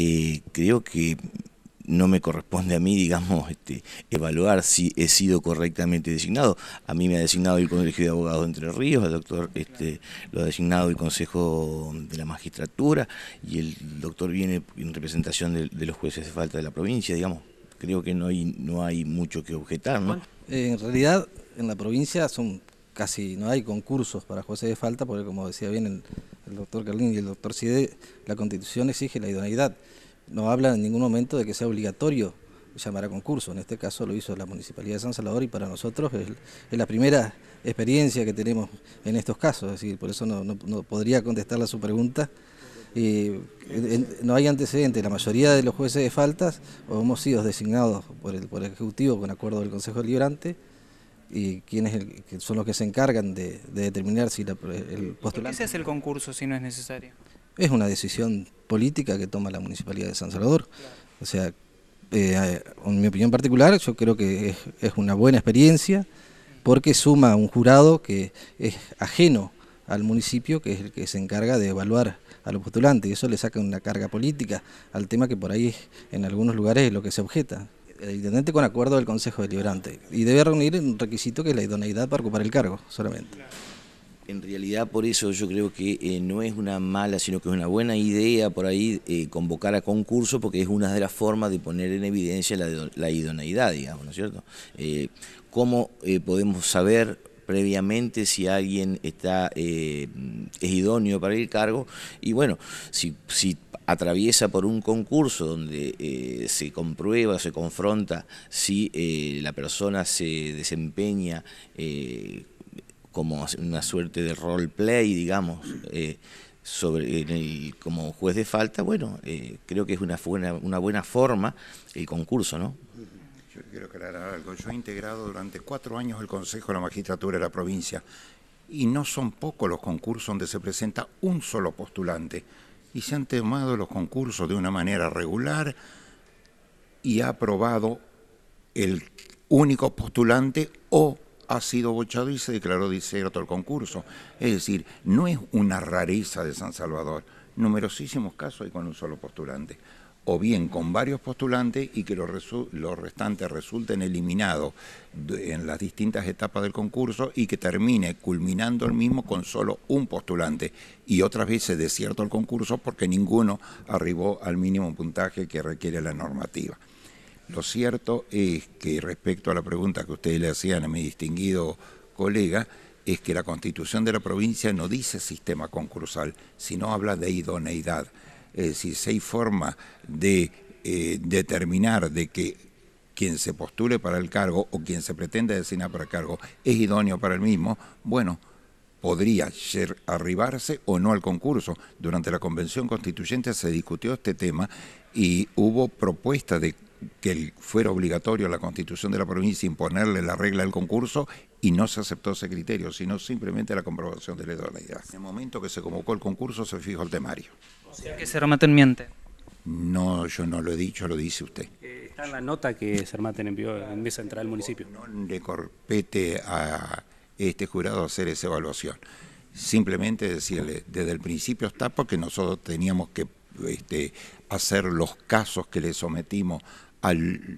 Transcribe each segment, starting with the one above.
Eh, creo que no me corresponde a mí, digamos, este, evaluar si he sido correctamente designado. A mí me ha designado el Consejo de Abogados de Entre Ríos, el doctor este, lo ha designado el Consejo de la Magistratura y el doctor viene en representación de, los jueces de falta de la provincia, digamos. Creo que no hay, no hay mucho que objetar, ¿no? en realidad, en la provincia son casi no hay concursos para jueces de falta, porque como decía bien el el doctor Carlín y el doctor Cide, la Constitución exige la idoneidad. No habla en ningún momento de que sea obligatorio llamar a concurso. En este caso lo hizo la Municipalidad de San Salvador y para nosotros es, la primera experiencia que tenemos en estos casos. por eso no, podría contestarle a su pregunta. no hay antecedente. La mayoría de los jueces de faltas o hemos sido designados por el, por el Ejecutivo con acuerdo del Consejo Deliberante y quiénes son los que se encargan de, determinar si el postulante... qué el concurso si no es necesario? Es una decisión política que toma la Municipalidad de San Salvador. O sea, eh, en mi opinión particular, yo creo que es, es, una buena experiencia porque suma un jurado que es ajeno al municipio, que es el que se encarga de evaluar a los postulantes, y eso le saca una carga política al tema que por ahí en algunos lugares es lo que se objeta. El intendente con acuerdo del Consejo Deliberante y debe reunir un requisito que es la idoneidad para ocupar el cargo solamente. En realidad por eso yo creo que eh, no es una mala, sino que es una buena idea por ahí eh, convocar a concurso porque es una de las formas de poner en evidencia la, idoneidad, digamos, ¿no es cierto? Eh, ¿Cómo podemos saber previamente si alguien está, eh, es idóneo para el cargo. Y bueno, si, si atraviesa por un concurso donde eh, se comprueba, se confronta si eh, la persona se desempeña como una suerte de role play, digamos, sobre el, como juez de falta, bueno, creo que es una, buena, una buena forma el concurso, ¿no? quiero aclarar algo. Yo he integrado durante cuatro años el Consejo de la Magistratura de la provincia y no son pocos los concursos donde se presenta un solo postulante y se han tomado los concursos de una manera regular y ha aprobado el único postulante o ha sido bochado y se declaró diserto el concurso. Es decir, no es una rareza de San Salvador. Numerosísimos casos hay con un solo postulante o bien con varios postulantes y que los, restantes resulten eliminados en las distintas etapas del concurso y que termine culminando el mismo con solo un postulante y otras veces desierto el concurso porque ninguno arribó al mínimo puntaje que requiere la normativa. Lo cierto es que respecto a la pregunta que ustedes le hacían a mi distinguido colega, es que la constitución de la provincia no dice sistema concursal, sino habla de idoneidad si hay forma de eh, determinar de que quien se postule para el cargo o quien se pretende designar para el cargo es idóneo para el mismo, bueno, podría arribarse o no al concurso. Durante la Convención Constituyente se discutió este tema y hubo propuesta de que fuera obligatorio la constitución de la provincia imponerle la regla del concurso y no se aceptó ese criterio, sino simplemente la comprobación de la idoneidad. En el momento que se convocó el concurso se fijó el temario. O sea que Sermaten miente. No, yo no lo he dicho, lo dice usted. Eh, está en la nota que Sermaten envió en mesa central del municipio. No le corpete a este jurado hacer esa evaluación. Simplemente decirle, desde el principio está porque nosotros teníamos que este, hacer los casos que le sometimos a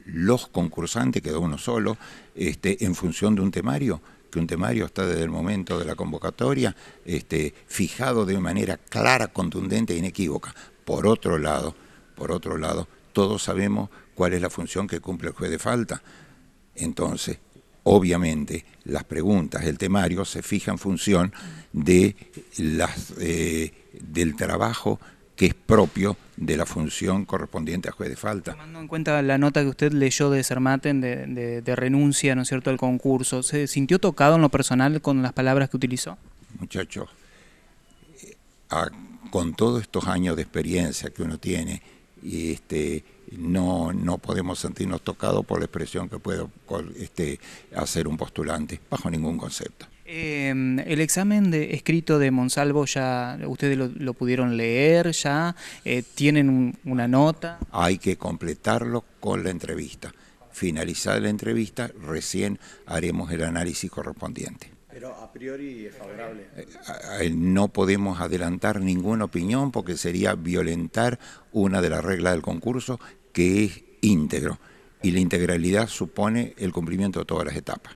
los concursantes, quedó uno solo, este, en función de un temario, que un temario está desde el momento de la convocatoria este, fijado de manera clara, contundente e inequívoca. Por otro lado, por otro lado, todos sabemos cuál es la función que cumple el juez de falta. Entonces, obviamente, las preguntas, el temario se fija en función de las, eh, del trabajo que es propio de la función correspondiente a juez de falta. Tomando en cuenta la nota que usted leyó de Sermaten de, renuncia, ¿no es cierto?, al concurso, ¿se sintió tocado en lo personal con las palabras que utilizó? Muchachos, eh, con todos estos años de experiencia que uno tiene, este, no, no podemos sentirnos tocados por la expresión que puede este, hacer un postulante, bajo ningún concepto. Em, el examen de, escrito de Monsalvo ya ustedes lo, pudieron leer ya, eh, tienen una nota. Hay que completarlo con la entrevista. Finalizada la entrevista, recién haremos el análisis correspondiente. Pero a priori es favorable. Eh, no podemos adelantar ninguna opinión porque sería violentar una de las reglas del concurso que es íntegro. Y la integralidad supone el cumplimiento de todas las etapas.